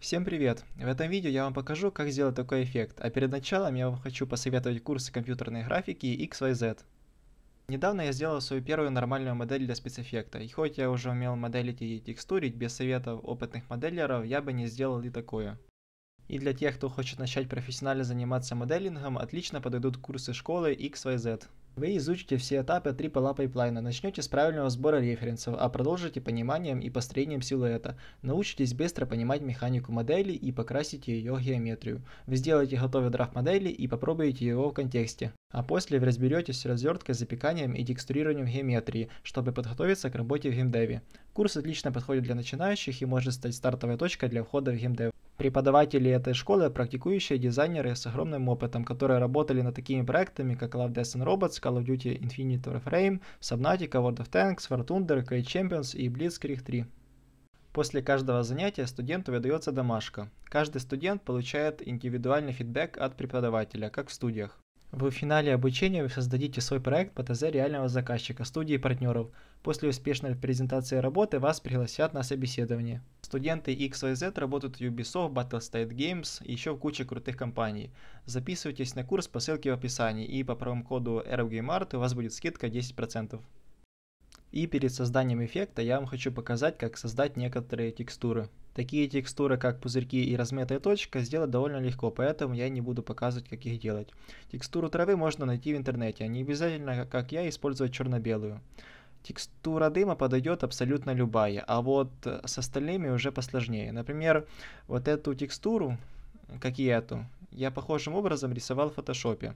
Всем привет! В этом видео я вам покажу, как сделать такой эффект, а перед началом я вам хочу посоветовать курсы компьютерной графики XYZ. Недавно я сделал свою первую нормальную модель для спецэффекта, и хоть я уже умел моделить и текстурить, без советов опытных моделеров я бы не сделал и такое. И для тех, кто хочет начать профессионально заниматься моделингом, отлично подойдут курсы школы XYZ. Вы изучите все этапы AAA пайплайна, начнете с правильного сбора референсов, а продолжите пониманием и построением силуэта. Научитесь быстро понимать механику модели и покрасите ее геометрию. Вы сделаете готовый драфт модели и попробуете его в контексте. А после вы разберетесь с разверткой, запеканием и текстурированием геометрии, чтобы подготовиться к работе в геймдеве. Курс отлично подходит для начинающих и может стать стартовой точкой для входа в геймдев. Преподаватели этой школы – практикующие дизайнеры с огромным опытом, которые работали над такими проектами, как Love, Death and Robots, Call of Duty Infinite Warframe, Subnautica, World of Tanks, War Thunder, Quake Champions и Blitzkrieg 3. После каждого занятия студенту выдается домашка. Каждый студент получает индивидуальный фидбэк от преподавателя, как в студиях. В финале обучения вы создадите свой проект по ТЗ реального заказчика, студии и партнеров. После успешной презентации работы вас пригласят на собеседование. Студенты XYZ работают в Ubisoft, Battlestate Games и еще в куче крутых компаний. Записывайтесь на курс по ссылке в описании и по промокоду RFGMART у вас будет скидка 10%. И перед созданием эффекта я вам хочу показать, как создать некоторые текстуры. Такие текстуры, как пузырьки и разметая точка, сделать довольно легко, поэтому я не буду показывать, как их делать. Текстуру травы можно найти в интернете, а не обязательно, как я, использовать черно-белую. Текстура дыма подойдет абсолютно любая, а вот с остальными уже посложнее. Например, вот эту текстуру, как и эту, я похожим образом рисовал в фотошопе.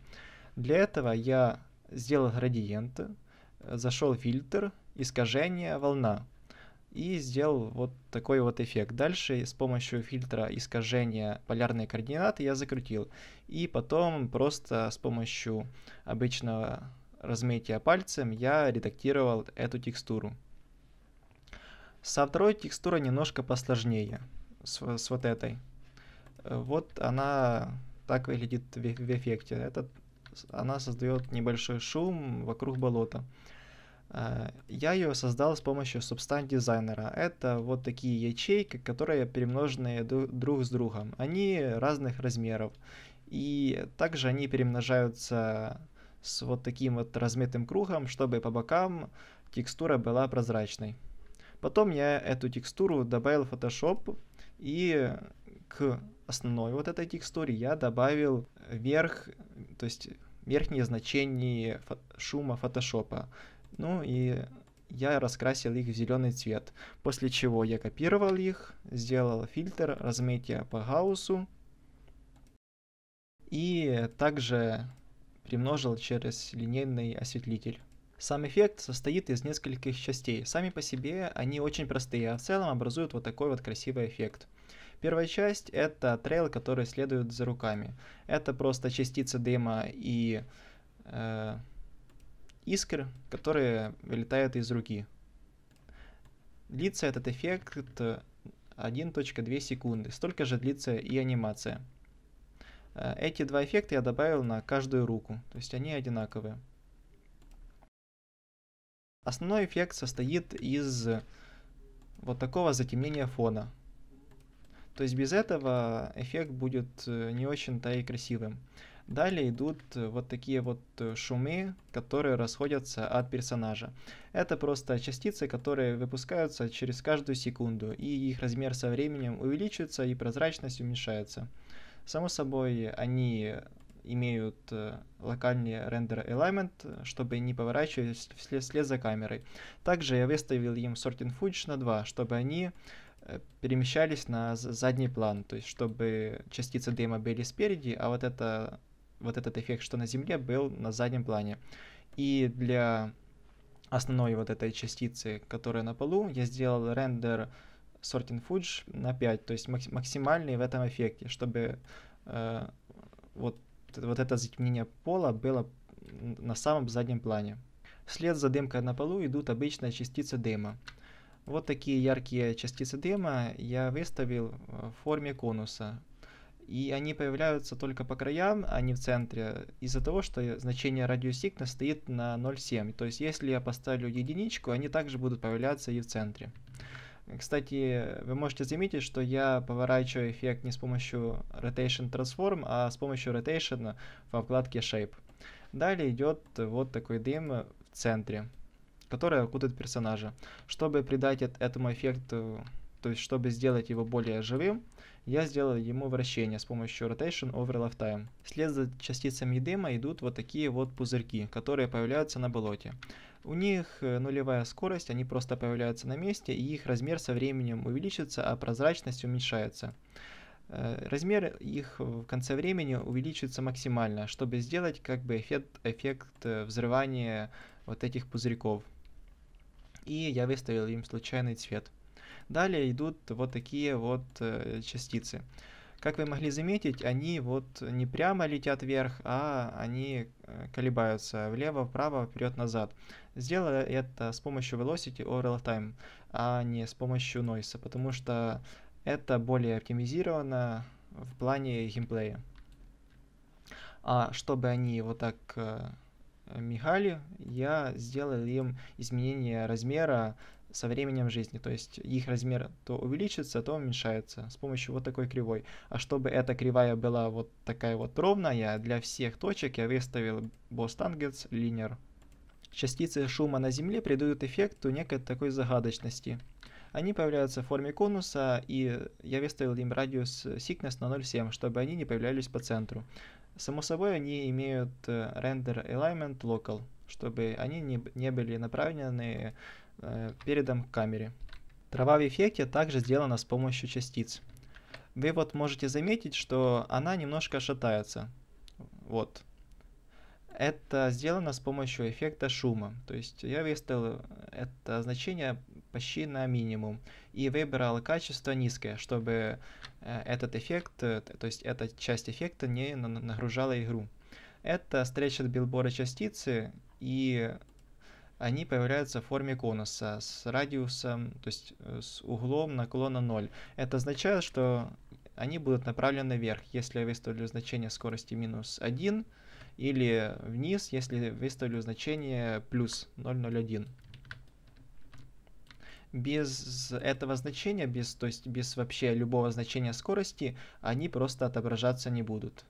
Для этого я сделал градиент, э, зашел в фильтр, искажение волна и сделал вот такой вот эффект. Дальше с помощью фильтра искажения полярные координаты я закрутил. И потом просто с помощью обычного разметия пальцем я редактировал эту текстуру. Со второй текстура немножко посложнее, с, с вот этой. Вот она так выглядит в, в эффекте. Это, она создает небольшой шум вокруг болота. Э, я ее создал с помощью Substance Designer. Это вот такие ячейки, которые перемноженные друг с другом. Они разных размеров. И также они перемножаются с вот таким вот размытым кругом, чтобы по бокам текстура была прозрачной. Потом я эту текстуру добавил в Photoshop и к основной вот этой текстуре я добавил верх, то есть верхние значения шума фотошопа. Ну и я раскрасил их в зеленый цвет, после чего я копировал их, сделал фильтр, размытие по гауссу и также примножил через линейный осветлитель. Сам эффект состоит из нескольких частей. Сами по себе они очень простые, а в целом образуют вот такой вот красивый эффект. Первая часть это трейл, который следует за руками. Это просто частицы дыма и э, искр, которые вылетают из руки. Длится этот эффект 1.2 э, секунды, столько же длится и анимация. Э, эти два эффекта я добавил на каждую руку, то есть они одинаковые. Основной эффект состоит из вот такого затемнения фона. То есть без этого эффект будет э, не очень-то и красивым. Далее идут э, вот такие вот э, шумы, которые расходятся от персонажа. Это просто частицы, которые выпускаются через каждую секунду, и их размер со временем увеличивается и прозрачность уменьшается. Само собой, они имеют э, локальный рендер элемент, чтобы не поворачивались вслед, вслед за камерой. Также я выставил им sorting footage на 2, чтобы они перемещались на задний план, то есть чтобы частицы дыма были спереди, а вот эта вот этот эффект, что на Земле, был на заднем плане. И для основной вот этой частицы, которая на полу, я сделал рендер Sorting Fudge на 5, то есть максимальный в этом эффекте, чтобы э, вот, вот это затемнение пола было на самом заднем плане. Вслед за дымкой на полу идут обычные частицы дыма. Вот такие яркие частицы дыма я выставил в форме конуса и они появляются только по краям, а не в центре, из-за того, что значение радиусикна стоит на 0,7. То есть, если я поставлю единичку, они также будут появляться и в центре. Кстати, вы можете заметить, что я поворачиваю эффект не с помощью Rotation Transform, а с помощью Rotation во вкладке Shape. Далее идет вот такой дым в центре, который окутает персонажа. Чтобы придать этому эффекту то есть, чтобы сделать его более живым, я сделал ему вращение с помощью Rotation Over Lifetime. Вслед за частицами дыма идут вот такие вот пузырьки, которые появляются на болоте. У них э, нулевая скорость, они просто появляются на месте, и их размер со временем увеличится, а прозрачность уменьшается. Э, размер их в конце времени увеличится максимально, чтобы сделать как бы эффект, эффект э, взрывания вот этих пузырьков. И я выставил им случайный цвет. Далее идут вот такие вот э, частицы. Как вы могли заметить, они вот не прямо летят вверх, а они э, колебаются влево, вправо, вперед, назад. Сделали это с помощью Velocity Overall Time, а не с помощью Noise, потому что это более оптимизировано в плане геймплея. А чтобы они вот так э, мигали, я сделал им изменение размера со временем жизни, то есть их размер то увеличится, то уменьшается с помощью вот такой кривой. А чтобы эта кривая была вот такая вот ровная, для всех точек я выставил Boss Targets Linear. Частицы шума на Земле придают эффекту некой такой загадочности. Они появляются в форме конуса, и я выставил им радиус thickness на 0,7, чтобы они не появлялись по центру. Само собой, они имеют э, render alignment local, чтобы они не, не были направлены э, к камере. Трава в эффекте также сделана с помощью частиц. Вы вот можете заметить, что она немножко шатается. Вот. Это сделано с помощью эффекта шума. То есть я выставил это значение почти на минимум и выбрал качество низкое, чтобы э, этот эффект, э, то есть эта часть эффекта не нагружала игру. Это встреча билбора частицы и они появляются в форме конуса с радиусом, то есть э, с углом наклона 0. Это означает, что они будут направлены вверх, если я выставлю значение скорости минус 1, или вниз, если выставлю значение плюс 0,01 без этого значения, без, то есть без вообще любого значения скорости, они просто отображаться не будут,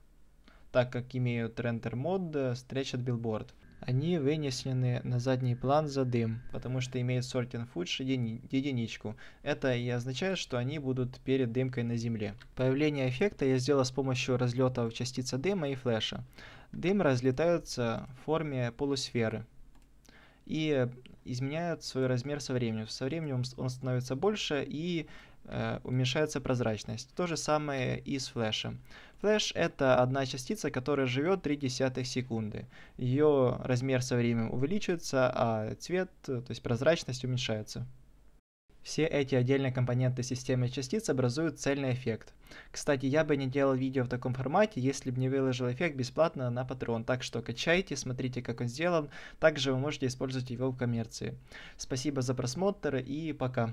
так как имеют рендер мод Stretched Billboard они вынесены на задний план за дым, потому что имеют sorting food еди единичку. Это и означает, что они будут перед дымкой на земле. Появление эффекта я сделал с помощью разлетов частицы дыма и флеша. Дым разлетается в форме полусферы и изменяет свой размер со временем. Со временем он становится больше и Э, уменьшается прозрачность. То же самое и с флешем. Флеш — это одна частица, которая живет десятых секунды. Ее размер со временем увеличивается, а цвет, э, то есть прозрачность, уменьшается. Все эти отдельные компоненты системы частиц образуют цельный эффект. Кстати, я бы не делал видео в таком формате, если бы не выложил эффект бесплатно на Patreon, так что качайте, смотрите, как он сделан, также вы можете использовать его в коммерции. Спасибо за просмотр и пока.